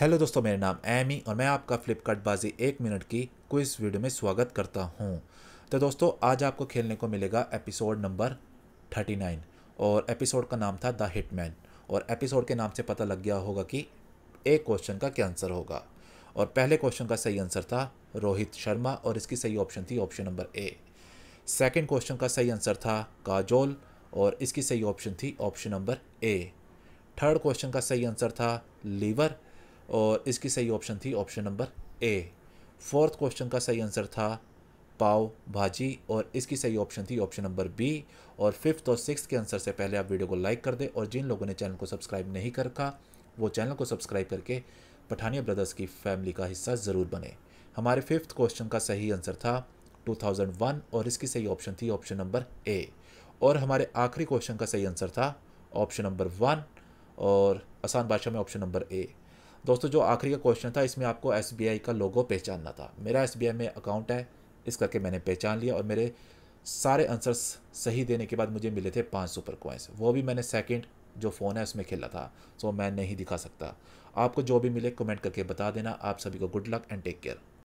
hello दोस्तों मेरा नाम एमी और मैं आपका फ्लिपकार्ट बाजी एक मिनट की क्विज वीडियो में स्वागत करता हूँ तो दोस्तों आज आपको खेलने को मिलेगा एपिसोड नंबर थर्टी नाइन और एपिसोड का नाम था द हिटमैन और एपिसोड के नाम से पता लग गया होगा कि एक क्वेश्चन का क्या आंसर होगा और पहले क्वेश्चन का सही आंसर था रोहित शर्मा और इसकी सही ऑप्शन थी option number A second question का सही आंसर था काजोल और इसकी सही ऑप्शन थी option number A third question का सही आंसर था लीवर और इसकी सही ऑप्शन थी option number A fourth question का सही आंसर था पाव भाजी और इसकी सही ऑप्शन थी ऑप्शन नंबर बी और फिफ्थ और सिक्स के आंसर से पहले आप वीडियो को लाइक कर दें और जिन लोगों ने चैनल को सब्सक्राइब नहीं कर रखा वो चैनल को सब्सक्राइब करके पठानिया ब्रदर्स की फैमिली का हिस्सा ज़रूर बने हमारे फिफ्थ क्वेश्चन का सही आंसर था 2001 और इसकी सही ऑप्शन थी ऑप्शन नंबर ए और हमारे आखिरी क्वेश्चन का सही आंसर था ऑप्शन नंबर वन और आसान भाषा में ऑप्शन नंबर ए दोस्तों जो आखिरी का क्वेश्चन था इसमें आपको एस का लोगो पहचानना था मेरा एस में अकाउंट है इस करके मैंने पहचान लिया और मेरे सारे आंसर्स सही देने के बाद मुझे मिले थे पाँच सुपर कॉइन्स वो भी मैंने सेकेंड जो फ़ोन है उसमें खेला था सो मैं नहीं दिखा सकता आपको जो भी मिले कमेंट करके बता देना आप सभी को good luck and take care